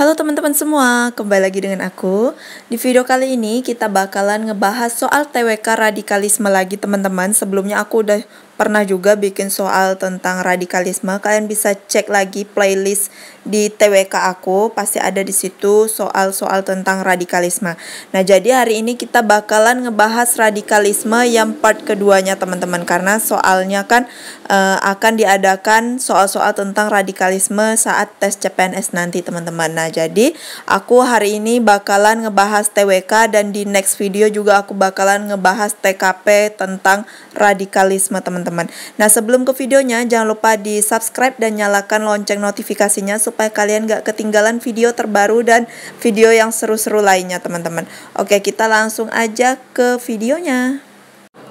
Halo teman-teman semua, kembali lagi dengan aku. Di video kali ini kita bakalan ngebahas soal TWK radikalisme lagi teman-teman. Sebelumnya aku udah pernah juga bikin soal tentang radikalisme. Kalian bisa cek lagi playlist di TWK aku, pasti ada di situ soal-soal tentang radikalisme. Nah, jadi hari ini kita bakalan ngebahas radikalisme yang part keduanya teman-teman karena soalnya kan uh, akan diadakan soal-soal tentang radikalisme saat tes CPNS nanti teman-teman. Nah, jadi aku hari ini bakalan ngebahas TWK dan di next video juga aku bakalan ngebahas TKP tentang radikalisme teman-teman teman-teman. Nah sebelum ke videonya jangan lupa di subscribe dan nyalakan lonceng notifikasinya supaya kalian gak ketinggalan video terbaru dan video yang seru-seru lainnya teman-teman. Oke kita langsung aja ke videonya.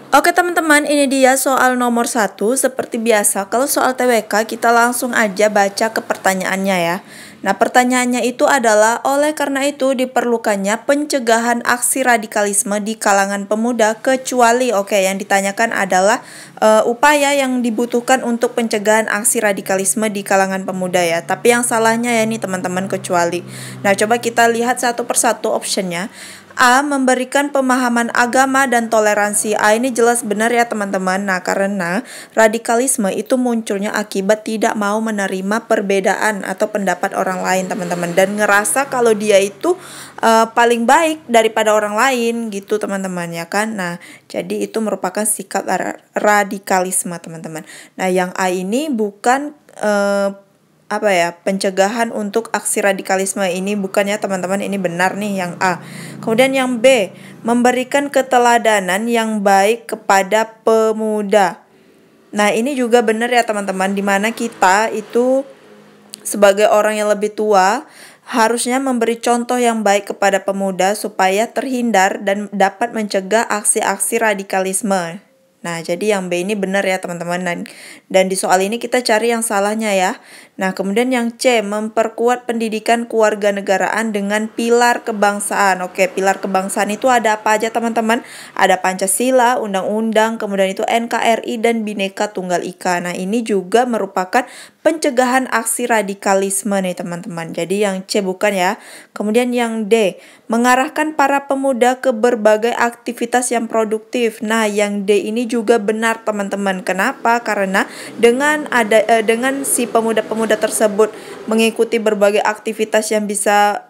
Oke teman-teman, ini dia soal nomor satu. Seperti biasa, kalau soal TWK kita langsung aja baca ke pertanyaannya ya. Nah pertanyaannya itu adalah, oleh karena itu diperlukannya pencegahan aksi radikalisme di kalangan pemuda kecuali, oke yang ditanyakan adalah uh, upaya yang dibutuhkan untuk pencegahan aksi radikalisme di kalangan pemuda ya. Tapi yang salahnya ya nih teman-teman kecuali. Nah coba kita lihat satu persatu optionnya. A. Memberikan pemahaman agama dan toleransi. A ini jelas benar ya teman-teman. Nah karena radikalisme itu munculnya akibat tidak mau menerima perbedaan atau pendapat orang lain teman-teman. Dan ngerasa kalau dia itu uh, paling baik daripada orang lain gitu teman-teman ya kan. Nah jadi itu merupakan sikap radikalisme teman-teman. Nah yang A ini bukan... Uh, apa ya pencegahan untuk aksi radikalisme ini bukannya teman-teman ini benar nih yang A. Kemudian yang B, memberikan keteladanan yang baik kepada pemuda. Nah, ini juga benar ya teman-teman dimana kita itu sebagai orang yang lebih tua harusnya memberi contoh yang baik kepada pemuda supaya terhindar dan dapat mencegah aksi-aksi radikalisme. Nah, jadi yang B ini benar ya teman-teman dan, dan di soal ini kita cari yang salahnya ya. Nah, kemudian yang C, memperkuat pendidikan keluarga negaraan dengan pilar kebangsaan. Oke, pilar kebangsaan itu ada apa aja, teman-teman? Ada Pancasila, Undang-Undang, kemudian itu NKRI dan Bhinneka Tunggal Ika. Nah, ini juga merupakan pencegahan aksi radikalisme nih, teman-teman. Jadi yang C bukan ya. Kemudian yang D, mengarahkan para pemuda ke berbagai aktivitas yang produktif. Nah, yang D ini juga benar, teman-teman. Kenapa? Karena dengan ada eh, dengan si pemuda-pemuda muda tersebut mengikuti berbagai aktivitas yang bisa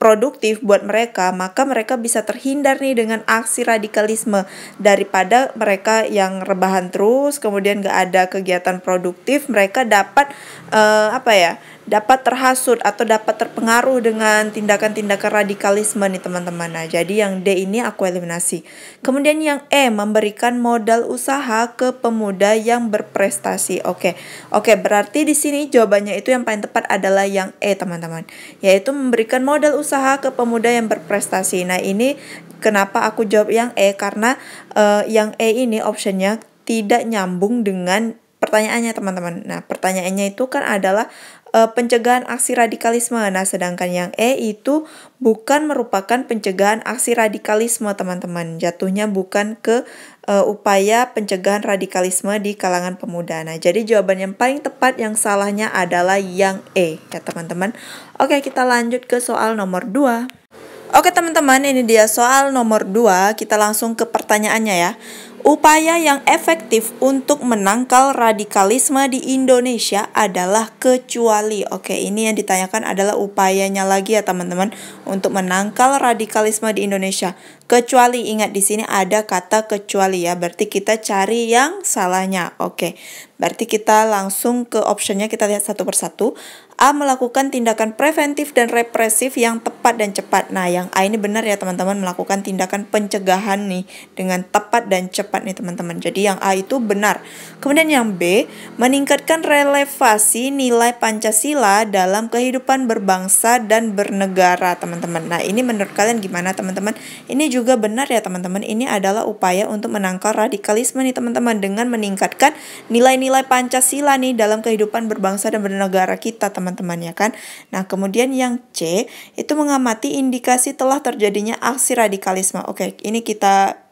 produktif buat mereka, maka mereka bisa terhindar nih dengan aksi radikalisme daripada mereka yang rebahan terus, kemudian gak ada kegiatan produktif, mereka dapat uh, apa ya, dapat terhasut atau dapat terpengaruh dengan tindakan-tindakan radikalisme nih teman-teman. Nah, jadi yang D ini aku eliminasi. Kemudian yang E memberikan modal usaha ke pemuda yang berprestasi. Oke. Oke, berarti di sini jawabannya itu yang paling tepat adalah yang E, teman-teman. Yaitu memberikan modal usaha ke pemuda yang berprestasi. Nah, ini kenapa aku jawab yang E karena uh, yang E ini optionnya tidak nyambung dengan pertanyaannya teman-teman. Nah, pertanyaannya itu kan adalah e, pencegahan aksi radikalisme. Nah, sedangkan yang E itu bukan merupakan pencegahan aksi radikalisme, teman-teman. Jatuhnya bukan ke e, upaya pencegahan radikalisme di kalangan pemuda. Nah, jadi jawaban yang paling tepat yang salahnya adalah yang E, ya teman-teman. Oke, kita lanjut ke soal nomor 2. Oke teman-teman, ini dia soal nomor 2. Kita langsung ke pertanyaannya ya. Upaya yang efektif untuk menangkal radikalisme di Indonesia adalah kecuali. Oke, ini yang ditanyakan adalah upayanya lagi ya teman-teman untuk menangkal radikalisme di Indonesia. Kecuali ingat di sini ada kata kecuali ya, berarti kita cari yang salahnya. Oke. Berarti kita langsung ke optionnya kita lihat satu persatu. A. Melakukan tindakan preventif dan represif yang tepat dan cepat. Nah, yang A ini benar ya teman-teman, melakukan tindakan pencegahan nih dengan tepat dan cepat nih teman-teman. Jadi yang A itu benar. Kemudian yang B, meningkatkan relevasi nilai Pancasila dalam kehidupan berbangsa dan bernegara teman-teman. Nah, ini menurut kalian gimana teman-teman? Ini juga benar ya teman-teman. Ini adalah upaya untuk menangkal radikalisme nih teman-teman dengan meningkatkan nilai-nilai Pancasila nih dalam kehidupan berbangsa dan bernegara kita teman-teman teman-temannya kan. Nah, kemudian yang C itu mengamati indikasi telah terjadinya aksi radikalisme. Oke, ini kita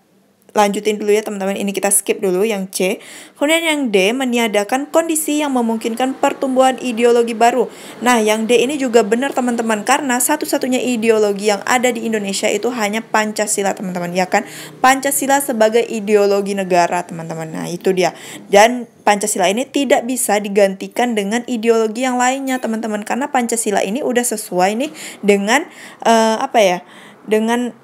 lanjutin dulu ya teman-teman. Ini kita skip dulu yang C. Kemudian yang D meniadakan kondisi yang memungkinkan pertumbuhan ideologi baru. Nah, yang D ini juga benar teman-teman karena satu-satunya ideologi yang ada di Indonesia itu hanya Pancasila, teman-teman. Ya kan? Pancasila sebagai ideologi negara, teman-teman. Nah, itu dia. Dan Pancasila ini tidak bisa digantikan dengan ideologi yang lainnya, teman-teman. Karena Pancasila ini udah sesuai nih dengan uh, apa ya? Dengan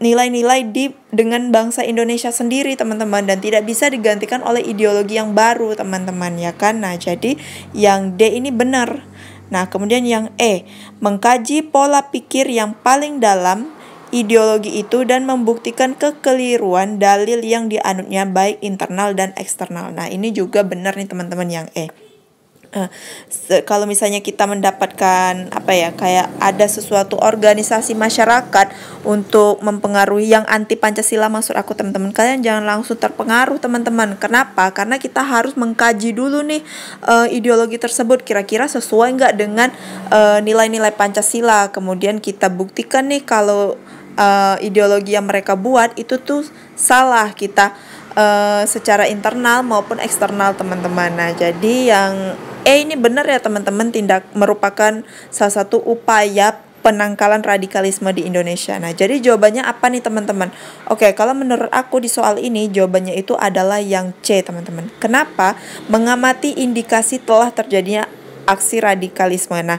nilai-nilai di dengan bangsa Indonesia sendiri teman-teman dan tidak bisa digantikan oleh ideologi yang baru teman-teman ya kan nah jadi yang D ini benar nah kemudian yang E mengkaji pola pikir yang paling dalam ideologi itu dan membuktikan kekeliruan dalil yang dianutnya baik internal dan eksternal nah ini juga benar nih teman-teman yang E Eh, kalau misalnya kita mendapatkan apa ya kayak ada sesuatu organisasi masyarakat untuk mempengaruhi yang anti Pancasila maksud aku teman-teman kalian jangan langsung terpengaruh teman-teman kenapa karena kita harus mengkaji dulu nih uh, ideologi tersebut kira-kira sesuai nggak dengan nilai eh, nilai-nilai Pancasila kemudian kita buktikan nih kalau uh, ideologi yang mereka buat itu tuh salah kita Uh, secara internal maupun eksternal teman-teman. Nah, jadi yang eh ini benar ya teman-teman tindak merupakan salah satu upaya penangkalan radikalisme di Indonesia. Nah, jadi jawabannya apa nih teman-teman? Oke, kalau menurut aku di soal ini jawabannya itu adalah yang C, teman-teman. Kenapa? Mengamati indikasi telah terjadinya aksi radikalisme. Nah,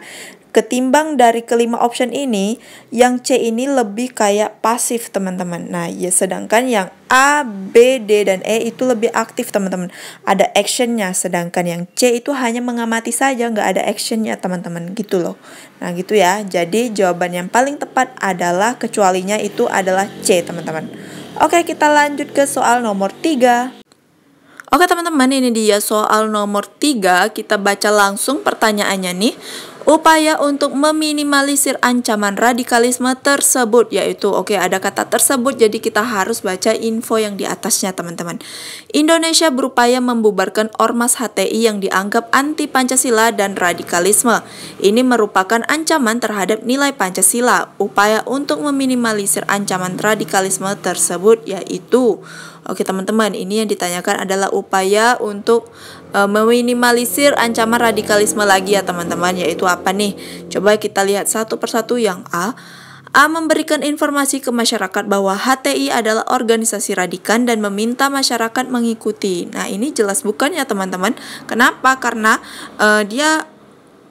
Ketimbang dari kelima option ini, yang C ini lebih kayak pasif teman-teman. Nah, ya sedangkan yang A, B, D, dan E itu lebih aktif teman-teman. Ada actionnya, sedangkan yang C itu hanya mengamati saja, nggak ada actionnya teman-teman gitu loh. Nah gitu ya, jadi jawaban yang paling tepat adalah kecualinya itu adalah C teman-teman. Oke, kita lanjut ke soal nomor 3. Oke teman-teman, ini dia soal nomor 3. Kita baca langsung pertanyaannya nih upaya untuk meminimalisir ancaman radikalisme tersebut yaitu oke okay, ada kata tersebut jadi kita harus baca info yang di atasnya teman-teman. Indonesia berupaya membubarkan ormas HTI yang dianggap anti Pancasila dan radikalisme. Ini merupakan ancaman terhadap nilai Pancasila. Upaya untuk meminimalisir ancaman radikalisme tersebut yaitu Oke teman-teman, ini yang ditanyakan adalah upaya untuk e, meminimalisir ancaman radikalisme lagi ya teman-teman, yaitu apa nih? Coba kita lihat satu persatu yang A. A memberikan informasi ke masyarakat bahwa HTI adalah organisasi radikal dan meminta masyarakat mengikuti. Nah, ini jelas bukan ya teman-teman. Kenapa? Karena e, dia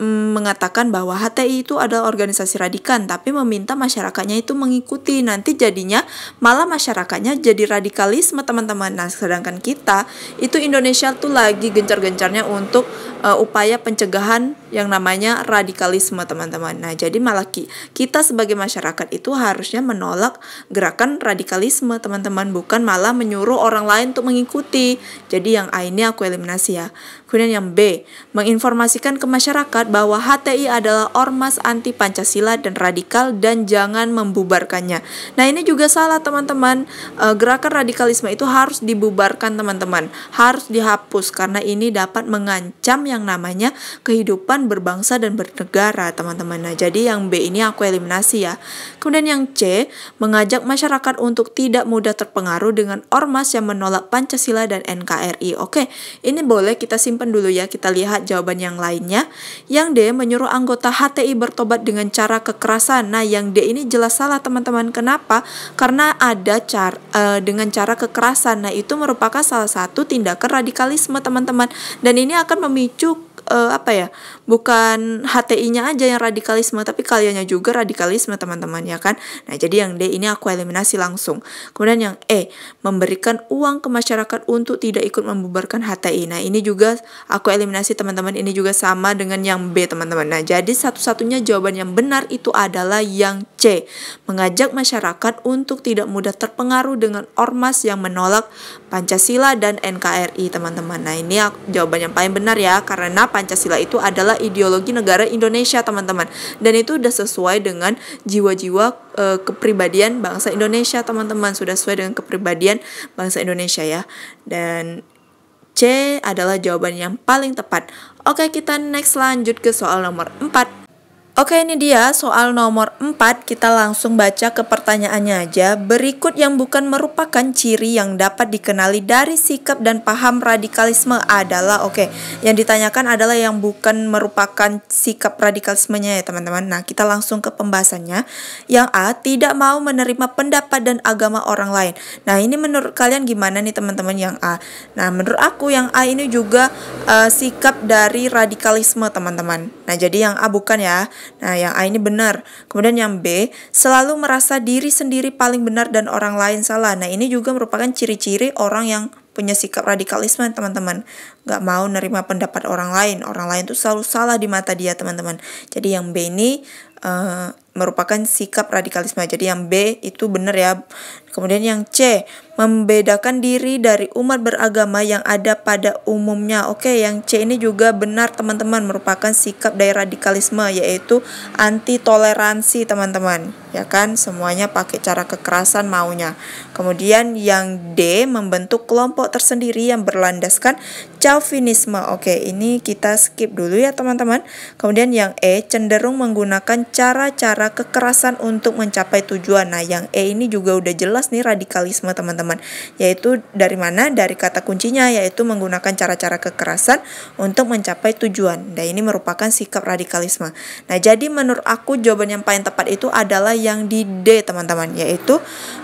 Mm, mengatakan bahwa HTI itu adalah organisasi radikal, tapi meminta masyarakatnya itu mengikuti. Nanti jadinya malah masyarakatnya jadi radikalisme teman-teman. Nah, sedangkan kita itu Indonesia tuh lagi gencar-gencarnya untuk uh, upaya pencegahan yang namanya radikalisme teman-teman. Nah, jadi malah kita sebagai masyarakat itu harusnya menolak gerakan radikalisme teman-teman, bukan malah menyuruh orang lain untuk mengikuti. Jadi yang A ini aku eliminasi ya. Kemudian yang B, menginformasikan ke masyarakat bahwa HTI adalah ormas anti Pancasila dan radikal dan jangan membubarkannya. Nah, ini juga salah teman-teman. E, gerakan radikalisme itu harus dibubarkan teman-teman, harus dihapus karena ini dapat mengancam yang namanya kehidupan berbangsa dan bernegara, teman-teman. Nah, jadi yang B ini aku eliminasi ya. Kemudian yang C, mengajak masyarakat untuk tidak mudah terpengaruh dengan ormas yang menolak Pancasila dan NKRI. Oke, ini boleh kita simpulkan simpen dulu ya, kita lihat jawaban yang lainnya. Yang D menyuruh anggota HTI bertobat dengan cara kekerasan. Nah, yang D ini jelas salah teman-teman. Kenapa? Karena ada cara uh, eh, dengan cara kekerasan. Nah, itu merupakan salah satu tindakan radikalisme teman-teman. Dan ini akan memicu uh, apa ya bukan HTI-nya aja yang radikalisme tapi karyanya juga radikalisme teman-teman ya kan nah jadi yang D ini aku eliminasi langsung kemudian yang E memberikan uang ke masyarakat untuk tidak ikut membubarkan HTI nah ini juga aku eliminasi teman-teman ini juga sama dengan yang B teman-teman nah jadi satu-satunya jawaban yang benar itu adalah yang C mengajak masyarakat untuk tidak mudah terpengaruh dengan ormas yang menolak Pancasila dan NKRI teman-teman nah ini jawaban yang paling benar ya karena apa Pancasila itu adalah ideologi negara Indonesia, teman-teman. Dan itu sudah sesuai dengan jiwa-jiwa e, kepribadian bangsa Indonesia, teman-teman. Sudah sesuai dengan kepribadian bangsa Indonesia ya. Dan C adalah jawaban yang paling tepat. Oke, kita next lanjut ke soal nomor 4. Oke ini dia soal nomor 4 kita langsung baca ke pertanyaannya aja Berikut yang bukan merupakan ciri yang dapat dikenali dari sikap dan paham radikalisme adalah Oke yang ditanyakan adalah yang bukan merupakan sikap radikalismenya ya teman-teman Nah kita langsung ke pembahasannya Yang A tidak mau menerima pendapat dan agama orang lain Nah ini menurut kalian gimana nih teman-teman yang A Nah menurut aku yang A ini juga uh, sikap dari radikalisme teman-teman Nah jadi yang A bukan ya Nah, yang A ini benar. Kemudian yang B, selalu merasa diri sendiri paling benar dan orang lain salah. Nah, ini juga merupakan ciri-ciri orang yang punya sikap radikalisme teman-teman Gak mau nerima pendapat orang lain orang lain tuh selalu salah di mata dia teman-teman jadi yang B ini uh, merupakan sikap radikalisme jadi yang B itu benar ya Kemudian yang C, membedakan diri dari umat beragama yang ada pada umumnya. Oke, yang C ini juga benar teman-teman merupakan sikap dari radikalisme yaitu anti toleransi teman-teman. Ya kan, semuanya pakai cara kekerasan maunya. Kemudian yang D membentuk kelompok tersendiri yang berlandaskan chauvinisme. Oke, ini kita skip dulu ya teman-teman. Kemudian yang E cenderung menggunakan cara-cara kekerasan untuk mencapai tujuan. Nah, yang E ini juga udah jelas nih radikalisme teman-teman yaitu dari mana dari kata kuncinya yaitu menggunakan cara-cara kekerasan untuk mencapai tujuan dan ini merupakan sikap radikalisme nah jadi menurut aku jawaban yang paling tepat itu adalah yang di D teman-teman yaitu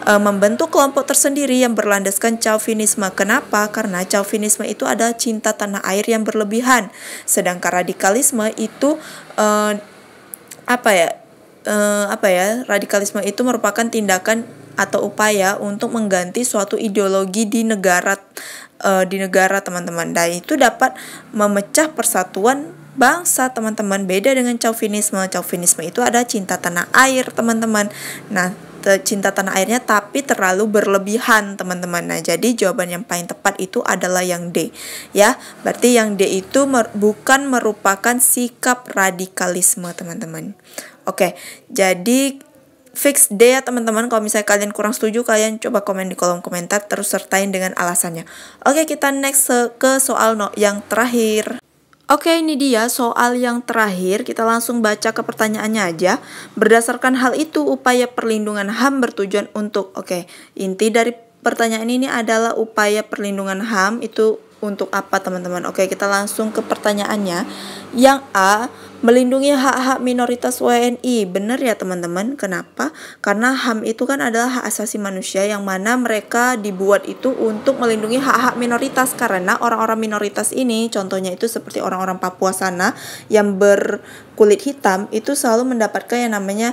e, membentuk kelompok tersendiri yang berlandaskan chauvinisme kenapa karena chauvinisme itu adalah cinta tanah air yang berlebihan sedangkan radikalisme itu e, apa ya Uh, apa ya radikalisme itu merupakan tindakan atau upaya untuk mengganti suatu ideologi di negara uh, di negara teman-teman dan itu dapat memecah persatuan bangsa teman-teman beda dengan chauvinisme chauvinisme itu ada cinta tanah air teman-teman nah cinta tanah airnya tapi terlalu berlebihan teman-teman nah jadi jawaban yang paling tepat itu adalah yang D ya berarti yang D itu mer bukan merupakan sikap radikalisme teman-teman oke jadi fix deh ya teman-teman kalau misalnya kalian kurang setuju kalian coba komen di kolom komentar terus sertain dengan alasannya oke kita next ke soal no yang terakhir Oke ini dia soal yang terakhir kita langsung baca ke pertanyaannya aja Berdasarkan hal itu upaya perlindungan HAM bertujuan untuk Oke inti dari pertanyaan ini adalah upaya perlindungan HAM itu untuk apa teman-teman Oke kita langsung ke pertanyaannya Yang A melindungi hak-hak minoritas WNI. Benar ya teman-teman, kenapa? Karena HAM itu kan adalah hak asasi manusia yang mana mereka dibuat itu untuk melindungi hak-hak minoritas karena orang-orang minoritas ini contohnya itu seperti orang-orang Papua sana yang berkulit hitam itu selalu mendapatkan yang namanya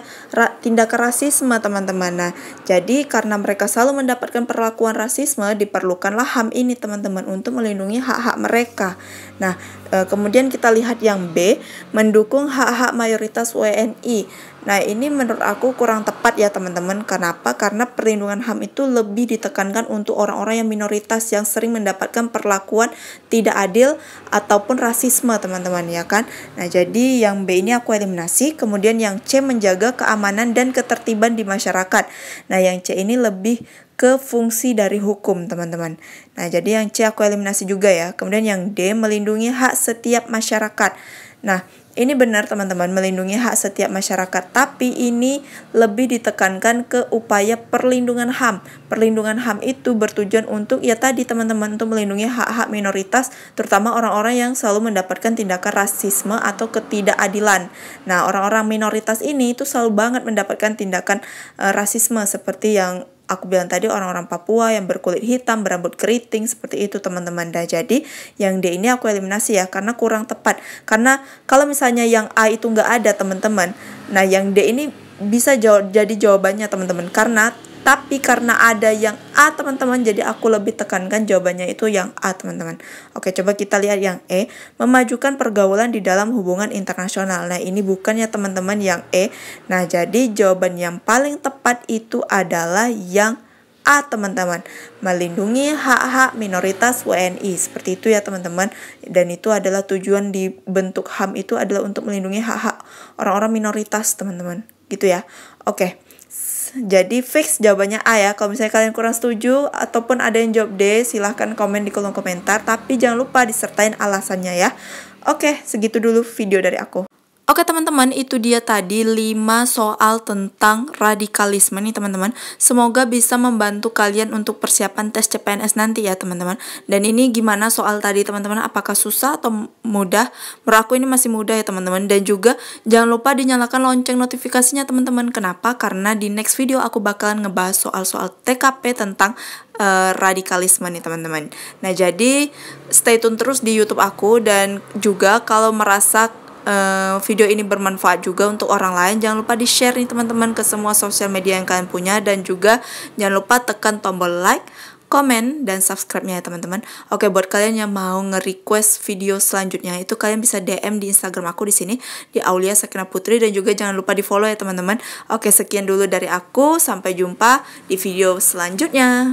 tindakan rasisme teman-teman. Nah, jadi karena mereka selalu mendapatkan perlakuan rasisme diperlukanlah HAM ini teman-teman untuk melindungi hak-hak mereka. Nah, Eh, kemudian kita lihat yang B, mendukung hak-hak mayoritas WNI. Nah, ini menurut aku kurang tepat ya teman-teman. Kenapa? Karena perlindungan HAM itu lebih ditekankan untuk orang-orang yang minoritas yang sering mendapatkan perlakuan tidak adil ataupun rasisme, teman-teman ya kan. Nah, jadi yang B ini aku eliminasi, kemudian yang C menjaga keamanan dan ketertiban di masyarakat. Nah, yang C ini lebih ke fungsi dari hukum, teman-teman. Nah, jadi yang C aku eliminasi juga ya. Kemudian yang D melindungi hak setiap masyarakat. Nah, ini benar teman-teman melindungi hak setiap masyarakat, tapi ini lebih ditekankan ke upaya perlindungan HAM. Perlindungan HAM itu bertujuan untuk ya tadi teman-teman untuk melindungi hak-hak minoritas, terutama orang-orang yang selalu mendapatkan tindakan rasisme atau ketidakadilan. Nah, orang-orang minoritas ini itu selalu banget mendapatkan tindakan uh, rasisme seperti yang aku bilang tadi orang-orang Papua yang berkulit hitam, berambut keriting seperti itu teman-teman. dah jadi yang D ini aku eliminasi ya karena kurang tepat. Karena kalau misalnya yang A itu nggak ada teman-teman, nah yang D ini bisa jadi jawabannya teman-teman karena tapi karena ada yang A teman-teman jadi aku lebih tekankan jawabannya itu yang A teman-teman oke coba kita lihat yang E memajukan pergaulan di dalam hubungan internasional nah ini bukannya teman-teman yang E nah jadi jawaban yang paling tepat itu adalah yang A teman-teman melindungi hak-hak minoritas WNI seperti itu ya teman-teman dan itu adalah tujuan dibentuk HAM itu adalah untuk melindungi hak-hak orang-orang minoritas teman-teman gitu ya oke jadi fix jawabannya A ya. Kalau misalnya kalian kurang setuju ataupun ada yang jawab D, silahkan komen di kolom komentar. Tapi jangan lupa disertain alasannya ya. Oke, segitu dulu video dari aku. Oke teman-teman, itu dia tadi 5 soal tentang radikalisme nih teman-teman. Semoga bisa membantu kalian untuk persiapan tes CPNS nanti ya teman-teman. Dan ini gimana soal tadi teman-teman, apakah susah atau mudah? Menurut aku ini masih mudah ya teman-teman. Dan juga jangan lupa dinyalakan lonceng notifikasinya teman-teman. Kenapa? Karena di next video aku bakalan ngebahas soal-soal TKP tentang uh, radikalisme nih teman-teman. Nah jadi stay tune terus di YouTube aku dan juga kalau merasa uh, video ini bermanfaat juga untuk orang lain, jangan lupa di-share nih teman-teman ke semua sosial media yang kalian punya dan juga jangan lupa tekan tombol like, komen dan subscribe-nya ya teman-teman. Oke, buat kalian yang mau nge-request video selanjutnya itu kalian bisa DM di Instagram aku di sini di Aulia Sakina Putri dan juga jangan lupa di-follow ya teman-teman. Oke, sekian dulu dari aku, sampai jumpa di video selanjutnya.